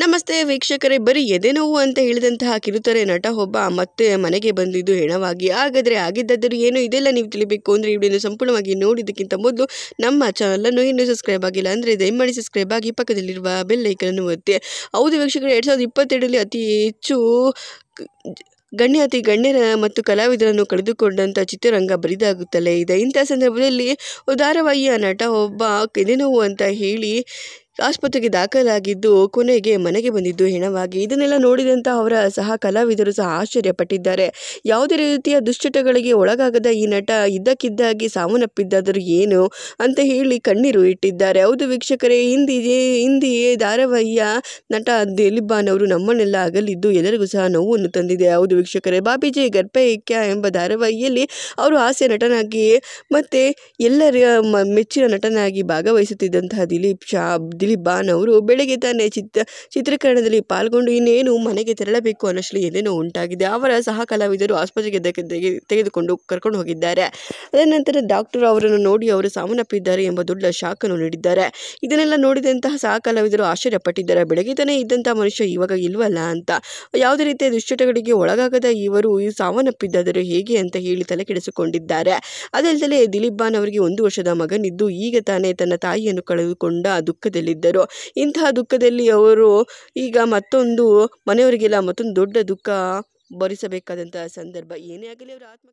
ನಮಸ್ತೆ ವೀಕ್ಷಕರೇ ಬರೀ ಎದೆನೋವು ಅಂತ ಹೇಳಿದಂತಹ ಕಿರುತರೆ ನಟ ಒಬ್ಬ ಮತ್ತೆ ಮನೆಗೆ ಬಂದಿದ್ದು ಹೆಣವಾಗಿ ಹಾಗಾದರೆ ಆಗಿದ್ದಾದರೂ ಏನು ಇದೆಲ್ಲ ನೀವು ತಿಳಿಬೇಕು ಅಂದರೆ ವಿಡಿಯೋನ ಸಂಪೂರ್ಣವಾಗಿ ನೋಡಿದ್ದಕ್ಕಿಂತ ಮೊದಲು ನಮ್ಮ ಚಾನಲನ್ನು ಇನ್ನೂ ಸಬ್ಸ್ಕ್ರೈಬ್ ಆಗಿಲ್ಲ ಅಂದರೆ ದಯಮಾಡಿ ಸಬ್ಸ್ಕ್ರೈಬ್ ಆಗಿ ಪಕ್ಕದಲ್ಲಿರುವ ಬೆಲ್ ಅನ್ನು ಒತ್ತಿ ಹೌದು ವೀಕ್ಷಕರು ಎರಡು ಸಾವಿರದ ಇಪ್ಪತ್ತೆರಡರಲ್ಲಿ ಅತಿ ಹೆಚ್ಚು ಗಣ್ಯ ಅತಿ ಗಣ್ಯರ ಮತ್ತು ಕಲಾವಿದರನ್ನು ಕಳೆದುಕೊಂಡಂಥ ಚಿತ್ರರಂಗ ಬರಿದಾಗುತ್ತಲೇ ಇದೆ ಇಂಥ ಸಂದರ್ಭದಲ್ಲಿ ಧಾರಾವಾಹಿಯ ನಟ ಒಬ್ಬ ನೋವು ಅಂತ ಹೇಳಿ ಆಸ್ಪತ್ರೆಗೆ ದಾಖಲಾಗಿದ್ದು ಕೊನೆಗೆ ಮನೆಗೆ ಬಂದಿದ್ದು ಹೆಣವಾಗಿ ಇದನ್ನೆಲ್ಲ ನೋಡಿದಂಥ ಅವರ ಸಹ ಕಲಾವಿದರು ಸಹ ಆಶ್ಚರ್ಯಪಟ್ಟಿದ್ದಾರೆ ಯಾವುದೇ ರೀತಿಯ ದುಶ್ಚಟಗಳಿಗೆ ಒಳಗಾಗದ ಈ ನಟ ಇದ್ದಕ್ಕಿದ್ದಾಗಿ ಸಾವನ್ನಪ್ಪಿದ್ದಾದರೂ ಏನು ಅಂತ ಹೇಳಿ ಕಣ್ಣೀರು ಇಟ್ಟಿದ್ದಾರೆ ಹೌದು ವೀಕ್ಷಕರೇ ಹಿಂದಿ ಹಿಂದಿಯೇ ಧಾರಾವಾಹಿಯ ನಟ ದಿಲಿಬಾನ್ ಅವರು ನಮ್ಮನ್ನೆಲ್ಲ ಅಗಲಿದ್ದು ಎಲ್ಲರಿಗೂ ಸಹ ನೋವನ್ನು ತಂದಿದೆ ಹೌದು ವೀಕ್ಷಕರೇ ಬಾಬಿಜಿ ಗರ್ಭೈಕ್ಯ ಎಂಬ ಧಾರಾವಾಹಿಯಲ್ಲಿ ಅವರು ಹಾಸ್ಯ ನಟನಾಗಿ ಮತ್ತು ಎಲ್ಲರ ಮೆಚ್ಚಿನ ನಟನಾಗಿ ಭಾಗವಹಿಸುತ್ತಿದ್ದಂತಹ ದಿಲೀಪ್ ಶಾ ದಿಲೀಪ್ ಬಾನ್ ಅವರು ಬೆಳಗ್ಗೆ ತಾನೇ ಚಿತ್ರ ಚಿತ್ರೀಕರಣದಲ್ಲಿ ಪಾಲ್ಗೊಂಡು ಇನ್ನೇನು ಮನೆಗೆ ತೆರಳಬೇಕು ಅನ್ನೋಷ್ಟು ಏನೇನೋ ಉಂಟಾಗಿದೆ ಅವರ ಸಹ ಕಲಾವಿದರು ಆಸ್ಪತ್ರೆಗೆ ತೆಗೆದುಕೊಂಡು ಕರ್ಕೊಂಡು ಹೋಗಿದ್ದಾರೆ ಅದರ ನಂತರ ಡಾಕ್ಟರ್ ಅವರನ್ನು ನೋಡಿ ಅವರು ಸಾವನ್ನಪ್ಪಿದ್ದಾರೆ ಎಂಬ ದೊಡ್ಡ ಶಾಕನ್ನು ನೀಡಿದ್ದಾರೆ ಇದನ್ನೆಲ್ಲ ನೋಡಿದಂತಹ ಸಹ ಕಲಾವಿದರು ಆಶ್ಚರ್ಯಪಟ್ಟಿದ್ದಾರೆ ಬೆಳಗ್ಗೆ ತಾನೇ ಇದ್ದಂತಹ ಮನುಷ್ಯ ಇವಾಗ ಇಲ್ವಲ್ಲ ಅಂತ ಯಾವುದೇ ರೀತಿಯ ದುಶ್ಚಟಗಳಿಗೆ ಒಳಗಾಗದ ಇವರು ಸಾವನ್ನಪ್ಪಿದ್ದಾದರೂ ಹೇಗೆ ಅಂತ ಹೇಳಿ ತಲೆ ಕೆಡಿಸಿಕೊಂಡಿದ್ದಾರೆ ಅದಲ್ಲದೆ ದಿಲೀಪ್ ಬಾನ್ ಅವರಿಗೆ ಒಂದು ವರ್ಷದ ಮಗನಿದ್ದು ಈಗ ತಾನೇ ತನ್ನ ತಾಯಿಯನ್ನು ಕಳೆದುಕೊಂಡ ದುಃಖದಲ್ಲಿ ಇದ್ದರು ಇಂತಹ ದುಃಖದಲ್ಲಿ ಅವರು ಈಗ ಮತ್ತೊಂದು ಮನೆಯವರಿಗೆಲ್ಲ ಮತ್ತೊಂದು ದೊಡ್ಡ ದುಃಖ ಭರಿಸಬೇಕಾದಂತಹ ಸಂದರ್ಭ ಏನೇ ಆಗಲಿ ಅವರ ಆತ್ಮ